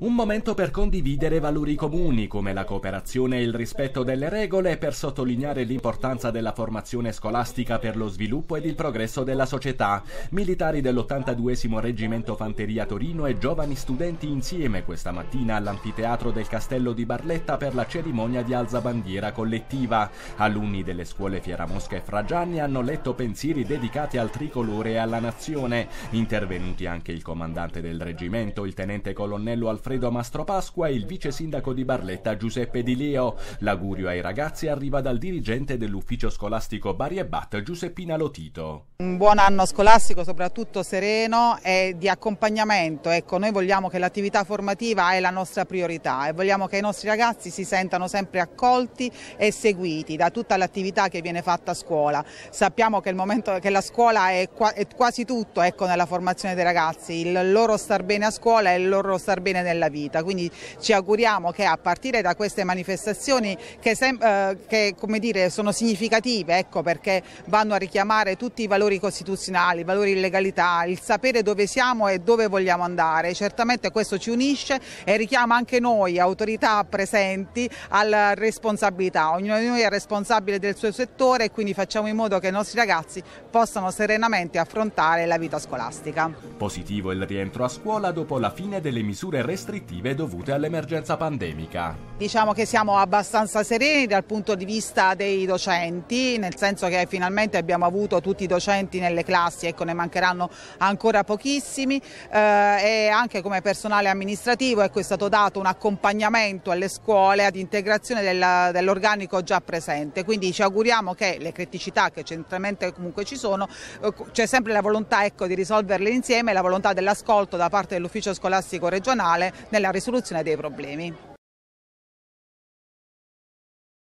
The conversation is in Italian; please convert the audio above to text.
Un momento per condividere valori comuni come la cooperazione e il rispetto delle regole e per sottolineare l'importanza della formazione scolastica per lo sviluppo ed il progresso della società. Militari dell'82 Reggimento Fanteria Torino e giovani studenti insieme questa mattina all'anfiteatro del Castello di Barletta per la cerimonia di alzabandiera collettiva. Alunni delle scuole Fieramosca e Fragiani hanno letto pensieri dedicati al tricolore e alla nazione. Intervenuti anche il comandante del reggimento, il tenente colonnello Alfredo Alfredo Mastropasqua e il vice sindaco di Barletta Giuseppe Di Leo. L'augurio ai ragazzi arriva dal dirigente dell'ufficio scolastico Bari e Bat Giuseppina Lotito. Un buon anno scolastico soprattutto sereno e di accompagnamento. Ecco, noi vogliamo che l'attività formativa è la nostra priorità e vogliamo che i nostri ragazzi si sentano sempre accolti e seguiti da tutta l'attività che viene fatta a scuola. Sappiamo che, il momento, che la scuola è, qua, è quasi tutto ecco, nella formazione dei ragazzi, il loro star bene a scuola e il loro star bene nella nella vita. Quindi ci auguriamo che a partire da queste manifestazioni che, eh, che dire, sono significative ecco, perché vanno a richiamare tutti i valori costituzionali, i valori di legalità, il sapere dove siamo e dove vogliamo andare. Certamente questo ci unisce e richiama anche noi, autorità presenti, alla responsabilità. Ognuno di noi è responsabile del suo settore e quindi facciamo in modo che i nostri ragazzi possano serenamente affrontare la vita scolastica. Positivo il rientro a scuola dopo la fine delle misure restrittive restrittive dovute all'emergenza pandemica. Diciamo che siamo abbastanza sereni dal punto di vista dei docenti, nel senso che finalmente abbiamo avuto tutti i docenti nelle classi, ecco ne mancheranno ancora pochissimi eh, e anche come personale amministrativo ecco, è stato dato un accompagnamento alle scuole ad integrazione del, dell'organico già presente, quindi ci auguriamo che le criticità che centralmente comunque ci sono, eh, c'è sempre la volontà ecco, di risolverle insieme, la volontà dell'ascolto da parte dell'ufficio scolastico regionale nella risoluzione dei problemi.